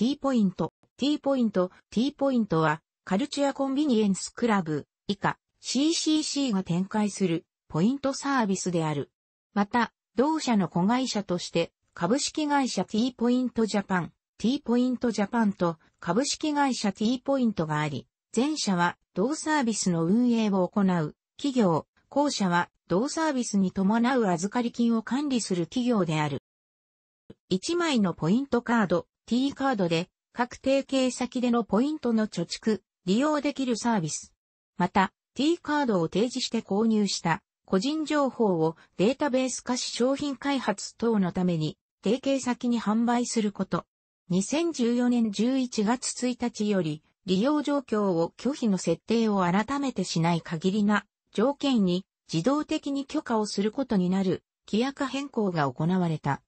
T ポイント、T ポイント、T ポイントは、カルチュアコンビニエンスクラブ、以下、CCC が展開する、ポイントサービスである。また、同社の子会社として、株式会社 T ポイントジャパン、T ポイントジャパンと株式会社 T ポイントがあり、前者は同サービスの運営を行う企業、後者は同サービスに伴う預かり金を管理する企業である。1枚のポイントカード T カードで各提携先でのポイントの貯蓄、利用できるサービス。また、T カードを提示して購入した個人情報をデータベース化し商品開発等のために提携先に販売すること。2014年11月1日より利用状況を拒否の設定を改めてしない限りな条件に自動的に許可をすることになる規約変更が行われた。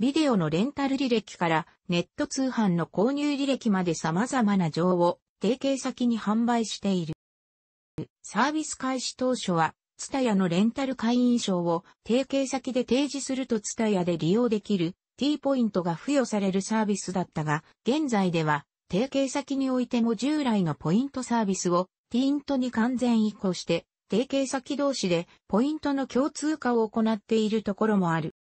ビデオのレンタル履歴からネット通販の購入履歴まで様々な情報を提携先に販売している。サービス開始当初は、ツタヤのレンタル会員証を提携先で提示するとツタヤで利用できる T ポイントが付与されるサービスだったが、現在では提携先においても従来のポイントサービスを T イントに完全移行して、提携先同士でポイントの共通化を行っているところもある。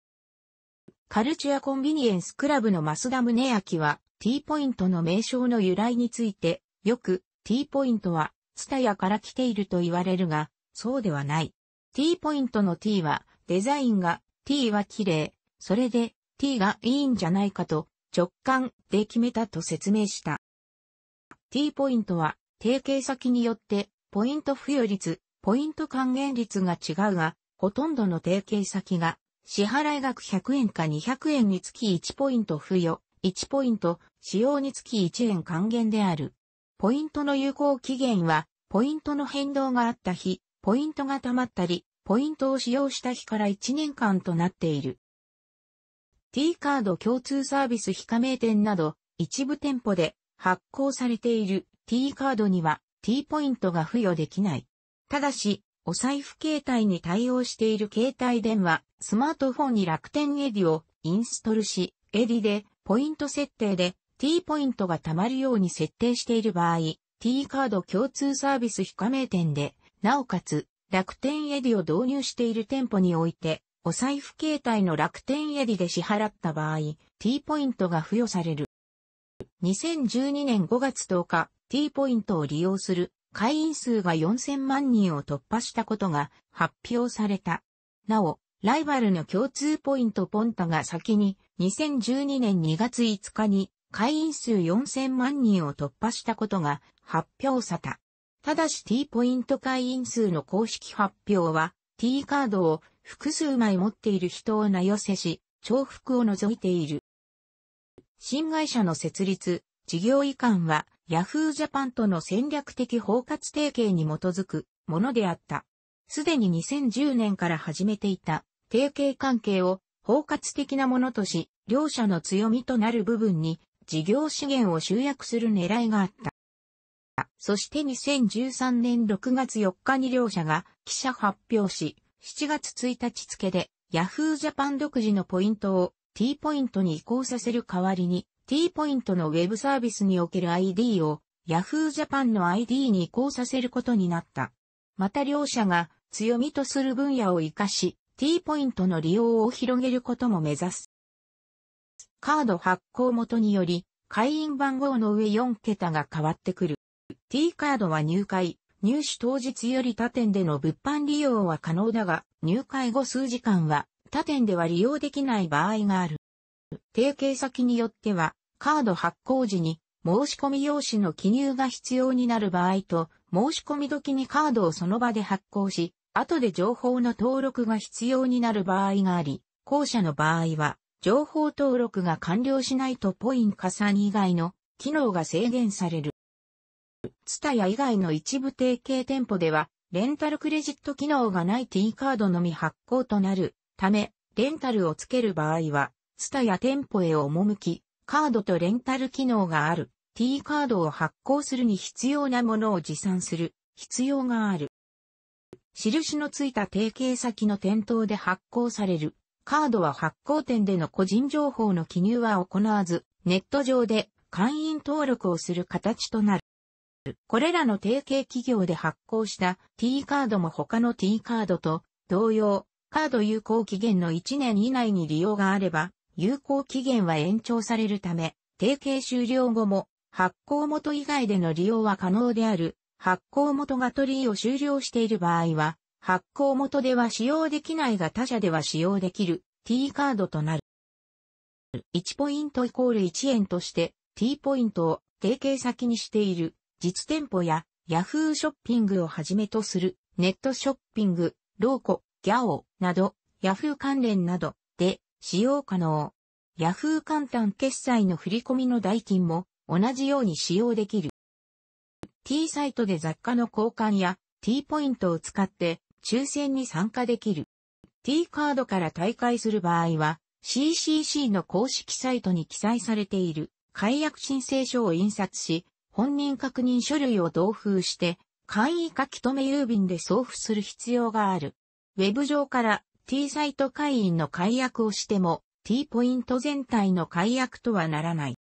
カルチュアコンビニエンスクラブのマスダムネアキは、T ポイントの名称の由来について、よく T ポイントは、ツタヤから来ていると言われるが、そうではない。T ポイントの T は、デザインが、T は綺麗、それで T がいいんじゃないかと、直感で決めたと説明した。T ポイントは、提携先によって、ポイント付与率、ポイント還元率が違うが、ほとんどの提携先が支払額100円か200円につき1ポイント付与、1ポイント、使用につき1円還元である。ポイントの有効期限は、ポイントの変動があった日、ポイントが溜まったり、ポイントを使用した日から1年間となっている。T カード共通サービス非加盟店など、一部店舗で発行されている T カードには T ポイントが付与できない。ただし、お財布携帯に対応している携帯電話、スマートフォンに楽天エディをインストールし、エディでポイント設定で T ポイントが貯まるように設定している場合、T カード共通サービス非加盟店で、なおかつ楽天エディを導入している店舗において、お財布携帯の楽天エディで支払った場合、T ポイントが付与される。2012年5月10日、T ポイントを利用する会員数が4000万人を突破したことが発表された。なお、ライバルの共通ポイントポンタが先に2012年2月5日に会員数4000万人を突破したことが発表された。ただし T ポイント会員数の公式発表は T カードを複数枚持っている人を名寄せし、重複を除いている。新会社の設立、事業移管はヤフージャパンとの戦略的包括提携に基づくものであった。すでに2010年から始めていた提携関係を包括的なものとし、両者の強みとなる部分に事業資源を集約する狙いがあった。そして2013年6月4日に両社が記者発表し、7月1日付でヤフージャパン独自のポイントを T ポイントに移行させる代わりに T ポイントのウェブサービスにおける ID を Yahoo Japan の ID に移行させることになった。また両社が強みとする分野を活かし、T ポイントの利用を広げることも目指す。カード発行元により、会員番号の上4桁が変わってくる。T カードは入会、入手当日より他店での物販利用は可能だが、入会後数時間は他店では利用できない場合がある。提携先によっては、カード発行時に申し込み用紙の記入が必要になる場合と、申し込み時にカードをその場で発行し、後で情報の登録が必要になる場合があり、後者の場合は、情報登録が完了しないとポイン加算以外の機能が制限される。ツタヤ以外の一部提携店舗では、レンタルクレジット機能がない T カードのみ発行となるため、レンタルをつける場合は、ツタヤ店舗へ赴き、カードとレンタル機能がある T カードを発行するに必要なものを持参する必要がある。印のついた提携先の店頭で発行されるカードは発行店での個人情報の記入は行わず、ネット上で会員登録をする形となる。これらの提携企業で発行した T カードも他の T カードと同様、カード有効期限の1年以内に利用があれば、有効期限は延長されるため、提携終了後も発行元以外での利用は可能である。発行元が取引を終了している場合は、発行元では使用できないが他社では使用できる T カードとなる。1ポイントイコール1円として T ポイントを提携先にしている実店舗や Yahoo ショッピングをはじめとするネットショッピング、ローコ、ギャオなど Yahoo 関連などで使用可能。Yahoo 簡単決済の振込の代金も同じように使用できる。T サイトで雑貨の交換や T ポイントを使って抽選に参加できる。T カードから退会する場合は CCC の公式サイトに記載されている解約申請書を印刷し、本人確認書類を同封して、簡易書留郵便で送付する必要がある。ウェブ上から T サイト会員の解約をしても T ポイント全体の解約とはならない。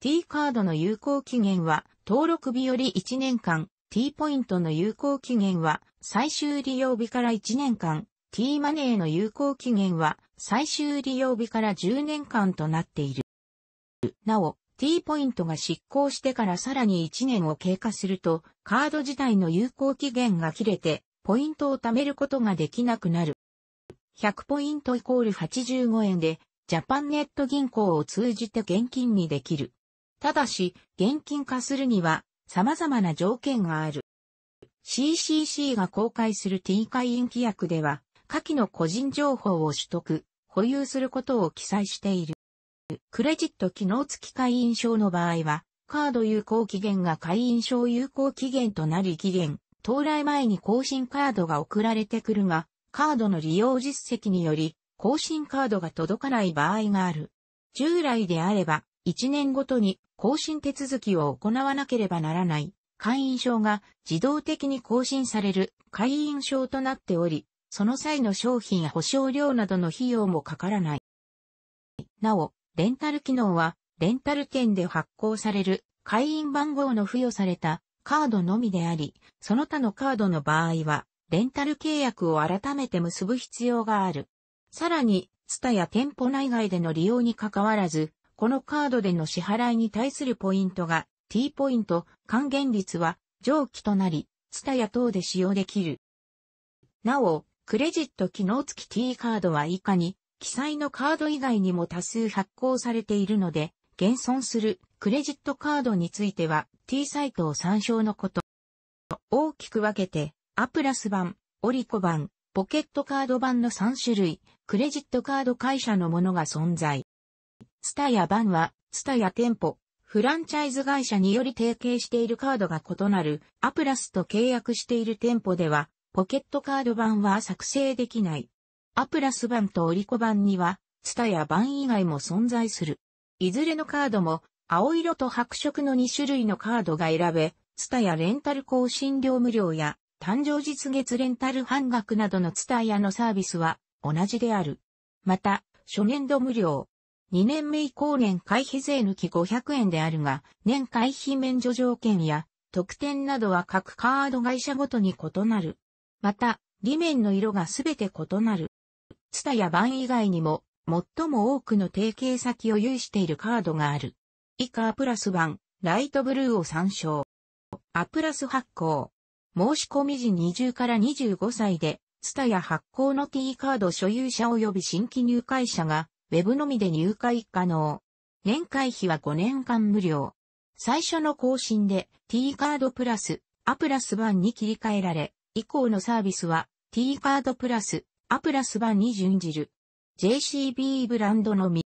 T カードの有効期限は登録日より1年間、T ポイントの有効期限は最終利用日から1年間、T マネーの有効期限は最終利用日から10年間となっている。なお、T ポイントが失効してからさらに1年を経過すると、カード自体の有効期限が切れて、ポイントを貯めることができなくなる。100ポイントイコール85円で、ジャパンネット銀行を通じて現金にできる。ただし、現金化するには、様々な条件がある。CCC が公開する T 会員規約では、下記の個人情報を取得、保有することを記載している。クレジット機能付き会員証の場合は、カード有効期限が会員証有効期限となり期限、到来前に更新カードが送られてくるが、カードの利用実績により、更新カードが届かない場合がある。従来であれば、1年ごとに更新手続きを行わなければならない会員証が自動的に更新される会員証となっており、その際の商品や保証料などの費用もかからない。なお、レンタル機能は、レンタル券で発行される会員番号の付与されたカードのみであり、その他のカードの場合は、レンタル契約を改めて結ぶ必要がある。さらに、ツタや店舗内外での利用に関わらず、このカードでの支払いに対するポイントが T ポイント還元率は上記となり、ツタや等で使用できる。なお、クレジット機能付き T カードは以下に、記載のカード以外にも多数発行されているので、現存するクレジットカードについては T サイトを参照のこと。大きく分けてアプラス版、オリコ版、ポケットカード版の3種類、クレジットカード会社のものが存在。ツタヤ版は、ツタヤ店舗、フランチャイズ会社により提携しているカードが異なる、アプラスと契約している店舗では、ポケットカード版は作成できない。アプラス版とオリコ版には、ツタヤ版以外も存在する。いずれのカードも、青色と白色の2種類のカードが選べ、ツタヤレンタル更新料無料や、誕生日月レンタル半額などのツタヤのサービスは同じである。また、初年度無料。2年目以降年会費税抜き500円であるが、年会費免除条件や特典などは各カード会社ごとに異なる。また、理面の色がすべて異なる。ツタヤ版以外にも、最も多くの提携先を有しているカードがある。以下プラス版、ライトブルーを参照。アプラス発行。申し込み時20から25歳で、ツタや発行の T カード所有者及び新規入会者が、ウェブのみで入会可能。年会費は5年間無料。最初の更新で T カードプラス、アプラス版に切り替えられ、以降のサービスは T カードプラス、アプラス版に準じる。JCB ブランドのみ。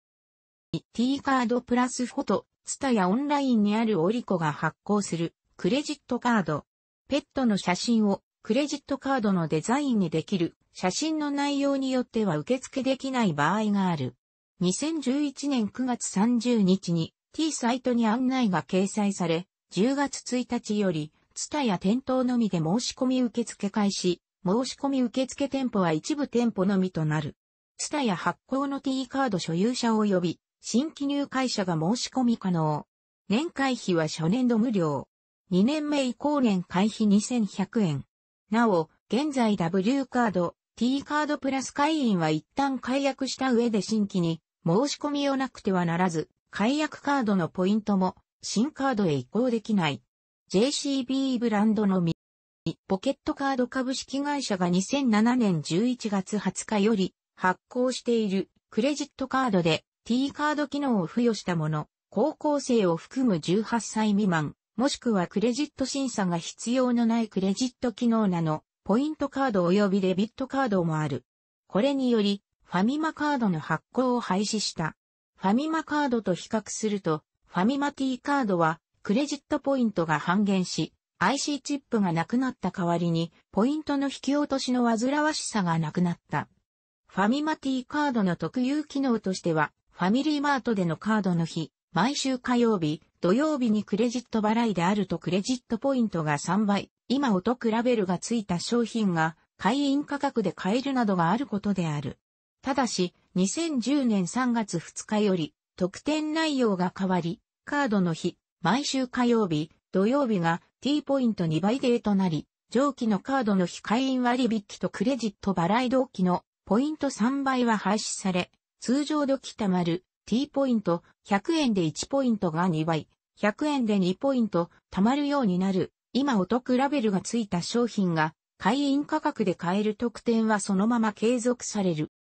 T カードプラスフォト、ツタやオンラインにあるオリコが発行するクレジットカード、ペットの写真をクレジットカードのデザインにできる写真の内容によっては受付できない場合がある。2011年9月30日に T サイトに案内が掲載され、10月1日より、ツタや店頭のみで申し込み受付開始、申し込み受付店舗は一部店舗のみとなる。ツタや発行の T カード所有者及び、新規入会者が申し込み可能。年会費は初年度無料。2年目以降年会費2100円。なお、現在 W カード、T カードプラス会員は一旦解約した上で新規に申し込みをなくてはならず、解約カードのポイントも新カードへ移行できない。JCB ブランドのみ、ポケットカード株式会社が2007年11月20日より発行しているクレジットカードで T カード機能を付与したもの、高校生を含む18歳未満、もしくはクレジット審査が必要のないクレジット機能なの、ポイントカード及びデビットカードもある。これにより、ファミマカードの発行を廃止した。ファミマカードと比較すると、ファミマ T カードは、クレジットポイントが半減し、IC チップがなくなった代わりに、ポイントの引き落としの煩わしさがなくなった。ファミマ T カードの特有機能としては、ファミリーマートでのカードの日、毎週火曜日、土曜日にクレジット払いであるとクレジットポイントが3倍、今お得ラベルがついた商品が会員価格で買えるなどがあることである。ただし、2010年3月2日より、特典内容が変わり、カードの日、毎週火曜日、土曜日が T ポイント2倍デーとなり、上記のカードの非会員割引とクレジット払い同期のポイント3倍は廃止され、通常時たまる T ポイント、100円で1ポイントが2倍、100円で2ポイント、貯まるようになる、今お得ラベルがついた商品が、会員価格で買える特典はそのまま継続される。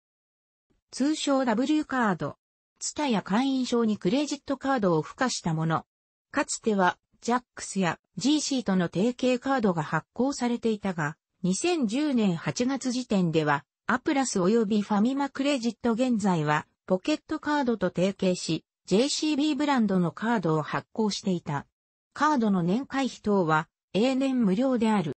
通称 W カード。ツタや会員証にクレジットカードを付加したもの。かつては、ジャックスや GC との提携カードが発行されていたが、2010年8月時点では、アプラス及びファミマクレジット現在は、ポケットカードと提携し、JCB ブランドのカードを発行していた。カードの年会費等は、永年無料である。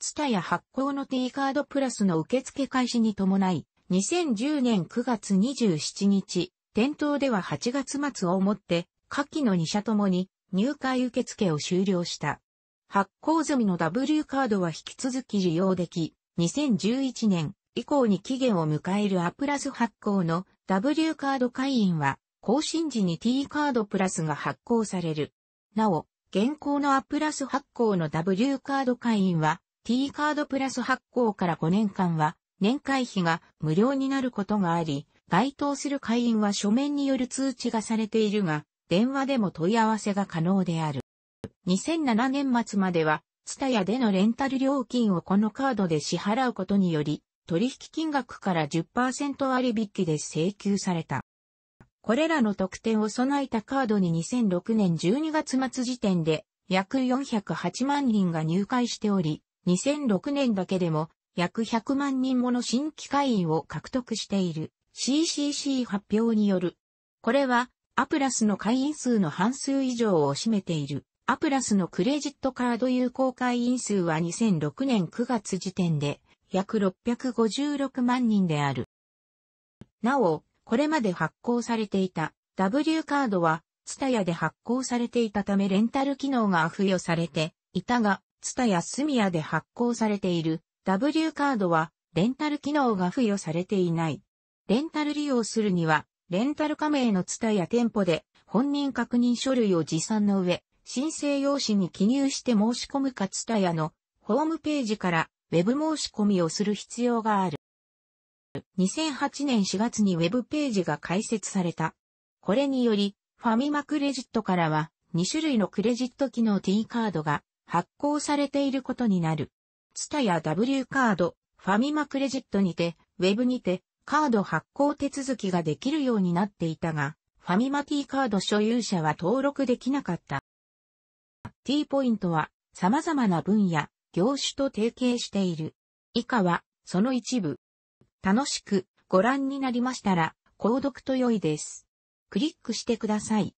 ツタヤ発行の T カードプラスの受付開始に伴い、2010年9月27日、店頭では8月末をもって、下記の2社ともに入会受付を終了した。発行済みの W カードは引き続き利用でき、2011年以降に期限を迎えるアプラス発行の W カード会員は、更新時に T カードプラスが発行される。なお、現行の A プラス発行の W カード会員は、T カードプラス発行から5年間は、年会費が無料になることがあり、該当する会員は書面による通知がされているが、電話でも問い合わせが可能である。2007年末までは、ツタヤでのレンタル料金をこのカードで支払うことにより、取引金額から10%割引で請求された。これらの特典を備えたカードに2006年12月末時点で約408万人が入会しており、2006年だけでも約100万人もの新規会員を獲得している CCC 発表による。これはアプラスの会員数の半数以上を占めている。アプラスのクレジットカード有効会員数は2006年9月時点で約656万人である。なお、これまで発行されていた W カードは、ツタヤで発行されていたためレンタル機能が付与されていたが、ツタヤスミヤで発行されている W カードは、レンタル機能が付与されていない。レンタル利用するには、レンタル加盟のツタヤ店舗で本人確認書類を持参の上、申請用紙に記入して申し込むかツタヤのホームページからウェブ申し込みをする必要がある。2008年4月にウェブページが開設された。これにより、ファミマクレジットからは2種類のクレジット機能 T カードが発行されていることになる。ツタや W カード、ファミマクレジットにて、ウェブにてカード発行手続きができるようになっていたが、ファミマ T カード所有者は登録できなかった。T ポイントは様々な分野、業種と提携している。以下は、その一部。楽しくご覧になりましたら、購読と良いです。クリックしてください。